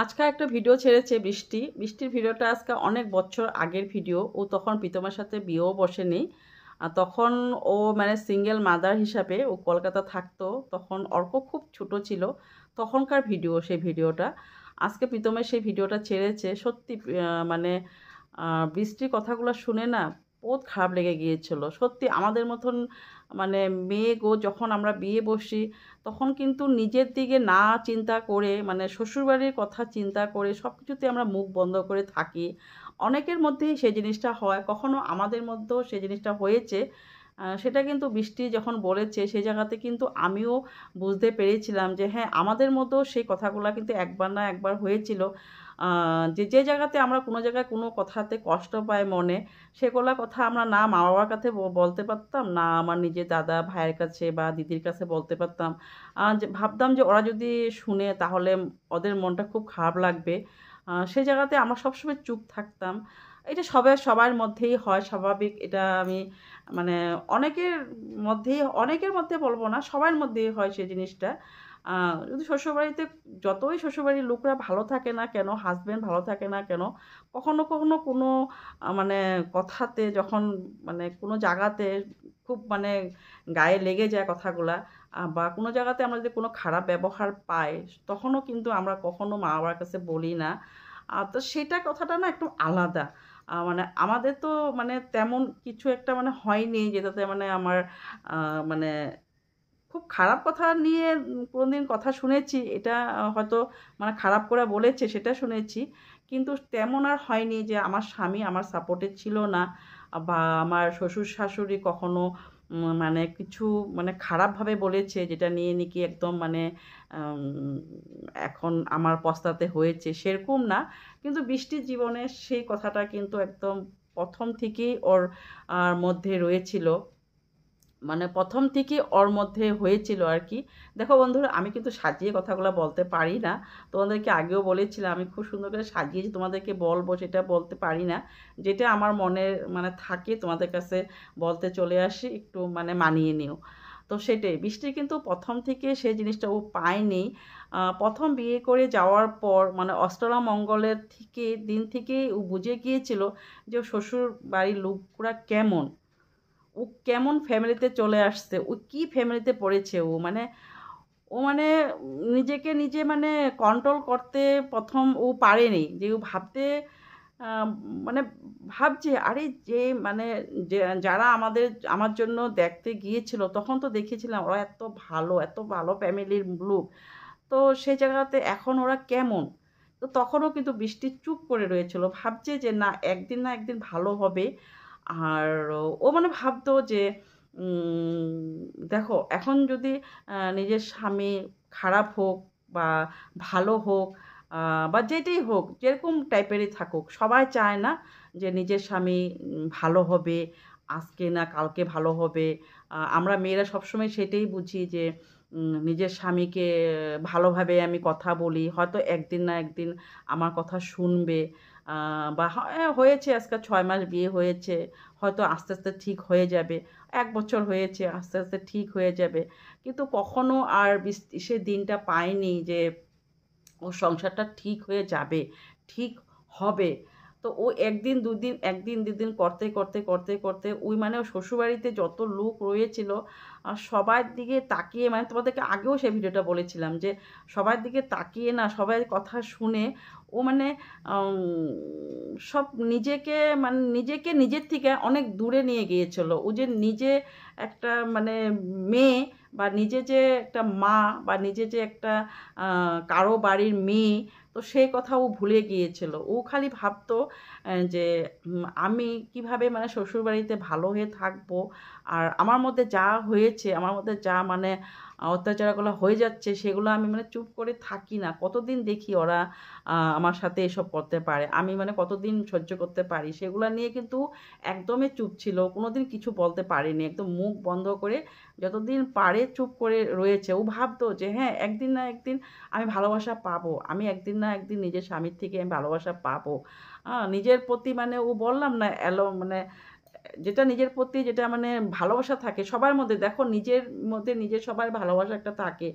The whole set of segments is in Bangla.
আজকে একটা ভিডিও ছেড়েছে বৃষ্টি বৃষ্টির ভিডিওটা আজকে অনেক বছর আগের ভিডিও ও তখন প্রীতমের সাথে বিয়েও বসেনি তখন ও মানে সিঙ্গেল মাদার হিসাবে ও কলকাতা থাকতো তখন অর্ক খুব ছোট ছিল তখনকার ভিডিও সেই ভিডিওটা আজকে প্রীতমের সেই ভিডিওটা ছেড়েছে সত্যি মানে বৃষ্টির কথাগুলো শুনে না বহুত খারাপ লেগে গিয়েছিল সত্যি আমাদের মতন মানে মেয়ে গো যখন আমরা বিয়ে বসি তখন কিন্তু নিজের দিকে না চিন্তা করে মানে শ্বশুরবাড়ির কথা চিন্তা করে সব কিছুতে আমরা মুখ বন্ধ করে থাকি অনেকের মধ্যেই সেই জিনিসটা হয় কখনো আমাদের মধ্যেও সেই জিনিসটা হয়েছে সেটা কিন্তু বৃষ্টি যখন বলেছে সেই জায়গাতে কিন্তু আমিও বুঝতে পেরেছিলাম যে হ্যাঁ আমাদের মধ্যেও সেই কথাগুলো কিন্তু একবার না একবার হয়েছিল যে যে জায়গাতে আমরা কোনো জায়গায় কোনো কথাতে কষ্ট পাই মনে সেগুলো কথা আমরা না মা বাবার কাছে বলতে পারতাম না আমার নিজের দাদা ভাইয়ের কাছে বা দিদির কাছে বলতে পারতাম ভাবতাম যে ওরা যদি শুনে তাহলে ওদের মনটা খুব খারাপ লাগবে সে জায়গাতে আমরা সবসময় চুপ থাকতাম এটা সবাই সবার মধ্যেই হয় স্বাভাবিক এটা আমি মানে অনেকের মধ্যেই অনেকের মধ্যে বলবো না সবার মধ্যেই হয় সে জিনিসটা যদি শ্বশুরবাড়িতে যতই শ্বশুরবাড়ির লোকরা ভালো থাকে না কেন হাজব্যান্ড ভালো থাকে না কেন কখনো কখনো কোনো মানে কথাতে যখন মানে কোনো জায়গাতে খুব মানে গায়ে লেগে যায় কথাগুলা বা কোনো জায়গাতে আমরা যদি কোনো খারাপ ব্যবহার পাই তখনও কিন্তু আমরা কখনো মা বাবার কাছে বলি না তো সেটা কথাটা না একটু আলাদা মানে আমাদের তো মানে তেমন কিছু একটা মানে হয়নি যেটাতে মানে আমার মানে খুব খারাপ কথা নিয়ে কোনোদিন কথা শুনেছি এটা হয়তো মানে খারাপ করে বলেছে সেটা শুনেছি কিন্তু তেমন আর হয়নি যে আমার স্বামী আমার সাপোর্টে ছিল না বা আমার শ্বশুর শাশুড়ি কখনো মানে কিছু মানে খারাপভাবে বলেছে যেটা নিয়ে নাকি একদম মানে এখন আমার পস্তাতে হয়েছে সেরকম না কিন্তু বৃষ্টির জীবনে সেই কথাটা কিন্তু একদম প্রথম থেকেই ওর মধ্যে রয়েছিল মানে প্রথম থেকে ওর মধ্যে হয়েছিল আর কি দেখো বন্ধুরা আমি কিন্তু সাজিয়ে কথাগুলো বলতে পারি না তোমাদেরকে আগেও বলেছিলাম আমি খুব সুন্দর করে সাজিয়েছি তোমাদেরকে বলবো সেটা বলতে পারি না যেটা আমার মনে মানে থাকে তোমাদের কাছে বলতে চলে আসি একটু মানে মানিয়ে নিও তো সেটাই বৃষ্টি কিন্তু প্রথম থেকে সে জিনিসটা ও পায়নি প্রথম বিয়ে করে যাওয়ার পর মানে অষ্টলা মঙ্গলের থেকে দিন থেকে ও বুঝে গিয়েছিল যে শ্বশুর বাড়ির লোকগুলা কেমন ও কেমন ফ্যামিলিতে চলে আসছে ও কি ফ্যামিলিতে পড়েছে ও মানে ও মানে নিজেকে নিজে মানে কন্ট্রোল করতে প্রথম ও পারেনি যে ও ভাবতে মানে ভাবছে আরে যে মানে যারা আমাদের আমার জন্য দেখতে গিয়েছিল তখন তো দেখেছিলাম ওরা এত ভালো এত ভালো ফ্যামিলির লোক তো সেই জায়গাতে এখন ওরা কেমন তো তখনও কিন্তু বৃষ্টি চুপ করে রয়েছিল ভাবছে যে না একদিন না একদিন ভালো হবে আর ও মানে ভাবতো যে দেখো এখন যদি নিজের স্বামী খারাপ হোক বা ভালো হোক বা যেটাই হোক যেরকম টাইপেরই থাকুক সবাই চায় না যে নিজের স্বামী ভালো হবে আজকে না কালকে ভালো হবে আমরা মেয়েরা সবসময় সেটাই বুঝি যে নিজের স্বামীকে ভালোভাবে আমি কথা বলি হয়তো একদিন না একদিন আমার কথা শুনবে বা হয়েছে আজকাল ছয় মাস বিয়ে হয়েছে হয়তো আস্তে আস্তে ঠিক হয়ে যাবে এক বছর হয়েছে আস্তে আস্তে ঠিক হয়ে যাবে কিন্তু কখনো আর সে দিনটা পায়নি যে ও সংসারটা ঠিক হয়ে যাবে ঠিক হবে তো ও একদিন দুদিন একদিন দুদিন করতে করতে করতে করতে ওই মানে শ্বশুরবাড়িতে যত লোক রয়েছিল আর সবার দিকে তাকিয়ে মানে তোমাদেরকে আগেও সে ভিডিওটা বলেছিলাম যে সবার দিকে তাকিয়ে না সবাই কথা শুনে ও মানে সব নিজেকে মানে নিজেকে নিজের থেকে অনেক দূরে নিয়ে গিয়েছিল ও যে নিজে একটা মানে মেয়ে বা নিজে যে একটা মা বা নিজে যে একটা কারো বাড়ির মেয়ে তো সেই কথা ও ভুলে গিয়েছিল ও খালি ভাবতো যে আমি কিভাবে মানে শ্বশুরবাড়িতে ভালো হয়ে থাকবো আর আমার মধ্যে যা হয়েছে আমার মধ্যে যা মানে অত্যাচারগুলো হয়ে যাচ্ছে সেগুলো আমি মানে চুপ করে থাকি না কতদিন দেখি ওরা আমার সাথে এসব করতে পারে আমি মানে কতদিন সহ্য করতে পারি সেগুলো নিয়ে কিন্তু একদমই চুপ ছিল কোনো দিন কিছু বলতে পারিনি একদম মুখ বন্ধ করে যতদিন পারে চুপ করে রয়েছে ও ভাবতো যে হ্যাঁ একদিন না একদিন আমি ভালোবাসা পাবো আমি একদিন না একদিন নিজের স্বামীর থেকে আমি ভালোবাসা পাবো নিজের নিজের প্রতি মানে ও বললাম না এলো মানে যেটা নিজের প্রতি যেটা মানে ভালোবাসা থাকে সবার মধ্যে দেখো নিজের মধ্যে নিজের সবার ভালোবাসা একটা থাকে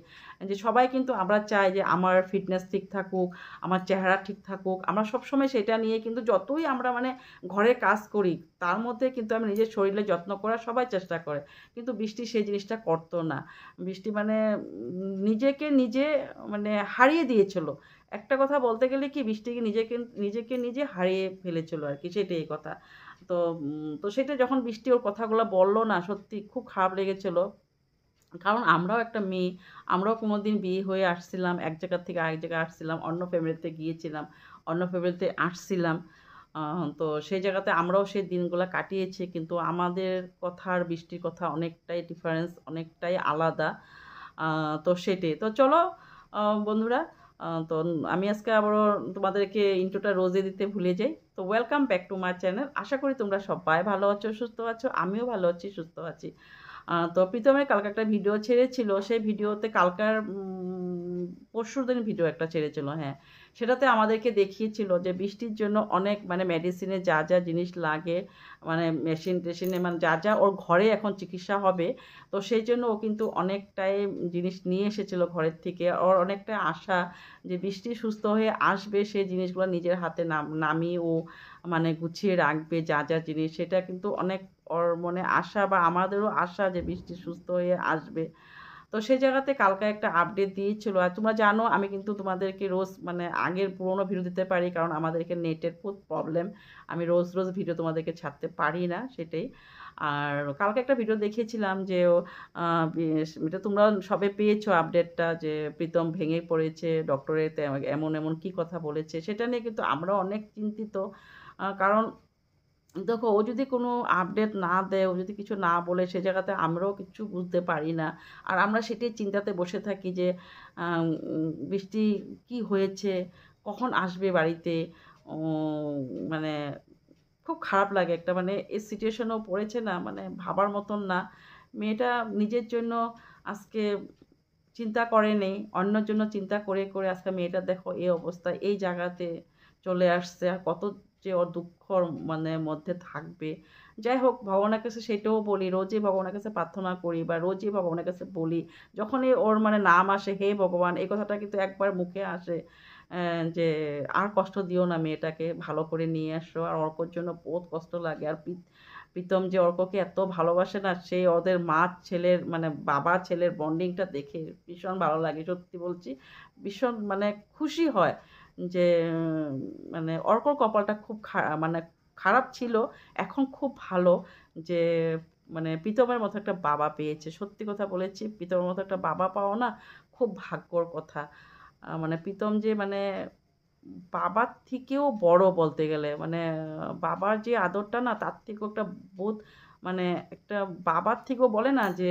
যে সবাই কিন্তু আমরা চাই যে আমার ফিটনেস ঠিক থাকুক আমার চেহারা ঠিক থাকুক আমরা সবসময় সেটা নিয়ে কিন্তু যতই আমরা মানে ঘরে কাজ করি তার মধ্যে কিন্তু আমি নিজের শরীরে যত্ন করার সবাই চেষ্টা করে কিন্তু বৃষ্টি সেই জিনিসটা করতো না বৃষ্টি মানে নিজেকে নিজে মানে হারিয়ে দিয়েছিল একটা কথা বলতে গেলে কি বৃষ্টিকে নিজেকে নিজেকে নিজে হারিয়ে ফেলেছিল আর কি সেটাই কথা তো তো সেটা যখন বৃষ্টি ওর কথাগুলো বললো না সত্যি খুব খারাপ লেগেছিলো কারণ আমরাও একটা মেয়ে আমরাও কোনো দিন বিয়ে হয়ে আসছিলাম এক জায়গার থেকে আরেক জায়গায় আসছিলাম অন্য ফ্যামিলিতে গিয়েছিলাম অন্য ফ্যামিলিতে আসছিলাম তো সেই জায়গাতে আমরাও সেই দিনগুলো কাটিয়েছি কিন্তু আমাদের কথা আর বৃষ্টির কথা অনেকটাই ডিফারেন্স অনেকটাই আলাদা তো সেটাই তো চলো বন্ধুরা তো আমি আজকে আবারও তোমাদেরকে ইন্ট্রোটা রোজে দিতে ভুলে যাই তো welcome back to my channel আশা করি তোমরা সবাই ভালো আছো সুস্থ আছো আমিও ভালো আছি সুস্থ আছি তো প্রীতমের কালকে একটা ভিডিও ছেড়েছিল সেই ভিডিওতে কালকার পরশুদিন দিন ভিডিও একটা ছেড়েছিল হ্যাঁ সেটাতে আমাদেরকে দেখিয়েছিল যে বৃষ্টির জন্য অনেক মানে মেডিসিনে যা যা জিনিস লাগে মানে মেশিন টেশিনে মানে যা যা ওর ঘরে এখন চিকিৎসা হবে তো সেই জন্য ও কিন্তু অনেকটাই জিনিস নিয়ে এসেছিল ঘরের থেকে ওর অনেকটা আশা যে বৃষ্টি সুস্থ হয়ে আসবে সেই জিনিসগুলো নিজের হাতে নাম নামিয়ে ও মানে গুছিয়ে রাখবে যা যা জিনিস সেটা কিন্তু অনেক ওর মনে আশা বা আমাদেরও আশা যে বৃষ্টি সুস্থ হয়ে আসবে তো সেই জায়গাতে কালকে একটা আপডেট দিয়েছিল আর তোমরা জানো আমি কিন্তু তোমাদেরকে রোজ মানে আগের পুরোনো ভিডিও দিতে পারি কারণ আমাদেরকে নেটের খুব প্রবলেম আমি রোজ রোজ ভিডিও তোমাদেরকে ছাড়তে পারি না সেটাই আর কালকে একটা ভিডিও দেখিয়েছিলাম যে এটা তোমরা সবে পেয়েছো আপডেটটা যে প্রীতম ভেঙে পড়েছে ডক্টরের এমন এমন কি কথা বলেছে সেটা নিয়ে কিন্তু আমরা অনেক চিন্তিত কারণ দেখো ও যদি কোনো আপডেট না দেয় ও যদি কিছু না বলে সে জায়গাতে আমরাও কিছু বুঝতে পারি না আর আমরা সেটাই চিন্তাতে বসে থাকি যে বৃষ্টি কি হয়েছে কখন আসবে বাড়িতে মানে খুব খারাপ লাগে একটা মানে এই সিচুয়েশনও পড়েছে না মানে ভাবার মতন না মেয়েটা নিজের জন্য আজকে চিন্তা করে নেই অন্যর জন্য চিন্তা করে করে আজকে মেয়েটা দেখো এই অবস্থা এই জায়গাতে চলে আসছে আর কত যে ওর দুঃখর মানে মধ্যে থাকবে যাই হোক ভগবানের কাছে সেটাও বলি রোজই ভগবানের কাছে প্রার্থনা করি বা রোজই ভগবানের কাছে বলি যখনই ওর মানে নাম আসে হে ভগবান এই কথাটা কিন্তু একবার মুখে আসে যে আর কষ্ট দিও না মেয়েটাকে ভালো করে নিয়ে আসো আর অর্কর জন্য বহুত কষ্ট লাগে আর প্রীতম যে অর্ককে এত ভালোবাসে না সেই ওদের মা ছেলের মানে বাবা ছেলের বন্ডিংটা দেখে ভীষণ ভালো লাগে সত্যি বলছি ভীষণ মানে খুশি হয় যে মানে অর্কর কপালটা খুব মানে খারাপ ছিল এখন খুব ভালো যে মানে প্রীতমের মতো একটা বাবা পেয়েছে সত্যি কথা বলেছি প্রীতমের মতো একটা বাবা পাও না খুব ভাগ্যর কথা মানে প্রীতম যে মানে বাবার থেকেও বড় বলতে গেলে মানে বাবার যে আদরটা না তার থেকেও একটা বোধ মানে একটা বাবার থেকেও বলে না যে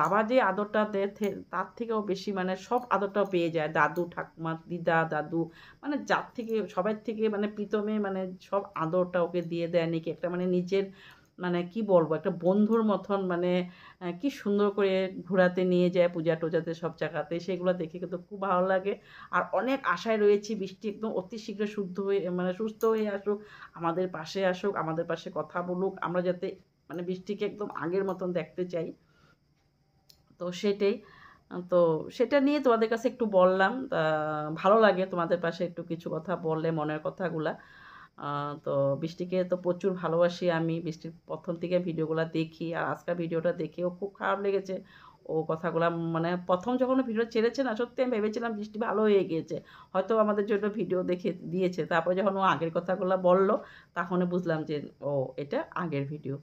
বাবা যে আদরটা দেয় তার থেকেও বেশি মানে সব আদরটাও পেয়ে যায় দাদু ঠাকুমা দিদা দাদু মানে যার থেকে সবার থেকে মানে প্রীতমে মানে সব আদরটা ওকে দিয়ে দেয় নাকি একটা মানে নিজের মানে কি বলবো একটা বন্ধুর মতন মানে কি সুন্দর করে ঘোরাতে নিয়ে যায় পূজা টোজাতে সব জায়গাতে সেগুলো দেখে কিন্তু খুব ভালো লাগে আর অনেক আশায় রয়েছি বৃষ্টি একদম অতি শীঘ্র শুদ্ধ হয়ে মানে সুস্থ হয়ে আসুক আমাদের পাশে আসুক আমাদের পাশে কথা বলুক আমরা যাতে মানে বৃষ্টিকে একদম আগের মতন দেখতে চাই তো সেটাই তো সেটা নিয়ে তোমাদের কাছে একটু বললাম ভালো লাগে তোমাদের পাশে একটু কিছু কথা বললে মনের কথাগুলা তো বৃষ্টিকে তো প্রচুর ভালোবাসি আমি বৃষ্টির প্রথম থেকে ভিডিওগুলো দেখি আর আজকের ভিডিওটা দেখে ও খুব খারাপ লেগেছে ও কথাগুলো মানে প্রথম যখন ভিডিও ছেড়েছে না সত্যি আমি ভেবেছিলাম বৃষ্টি ভালো হয়ে গিয়েছে হয়তো আমাদের জন্য ভিডিও দেখে দিয়েছে তারপর যখন ও আগের কথাগুলো বলল তখন বুঝলাম যে ও এটা আগের ভিডিও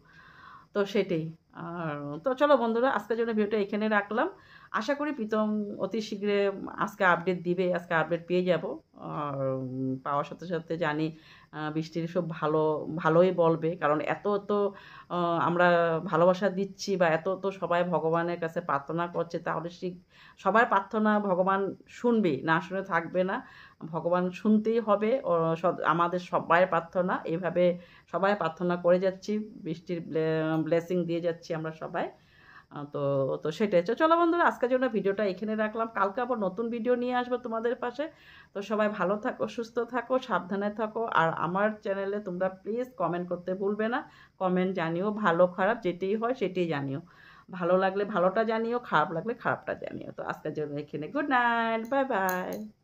তো সেটাই আর তো চলো বন্ধুরা আজকের জন্য ভিডিওটা এখানে রাখলাম আশা করি প্রীতম অতি শীঘ্রে আজকে আপডেট দিবে আজকে আপডেট পেয়ে যাব আর পাওয়ার সাথে সাথে জানি বৃষ্টির সব ভালো ভালোই বলবে কারণ এত তো আমরা ভালোবাসা দিচ্ছি বা এত তো সবাই ভগবানের কাছে প্রার্থনা করছে তাহলে সে সবাই প্রার্থনা ভগবান শুনবে না শুনে থাকবে না ভগবান শুনতেই হবে আমাদের সবাই প্রার্থনা এভাবে সবাই প্রার্থনা করে যাচ্ছি বৃষ্টির ব্লেসিং দিয়ে যাচ্ছি আমরা সবাই তো তো সেটাই চলো বন্ধুরা আজকের জন্য ভিডিওটা এখানে রাখলাম কালকে আবার নতুন ভিডিও নিয়ে আসবো তোমাদের পাশে তো সবাই ভালো থাকো সুস্থ থাকো সাবধানে থাকো আর আমার চ্যানেলে তোমরা প্লিজ কমেন্ট করতে ভুলবে না কমেন্ট জানিও ভালো খারাপ যেটি হয় সেটিই জানিও ভালো লাগলে ভালোটা জানিও খারাপ লাগলে খারাপটা জানিও তো আজকের জন্য এখানে গুড নাইট বাই বাই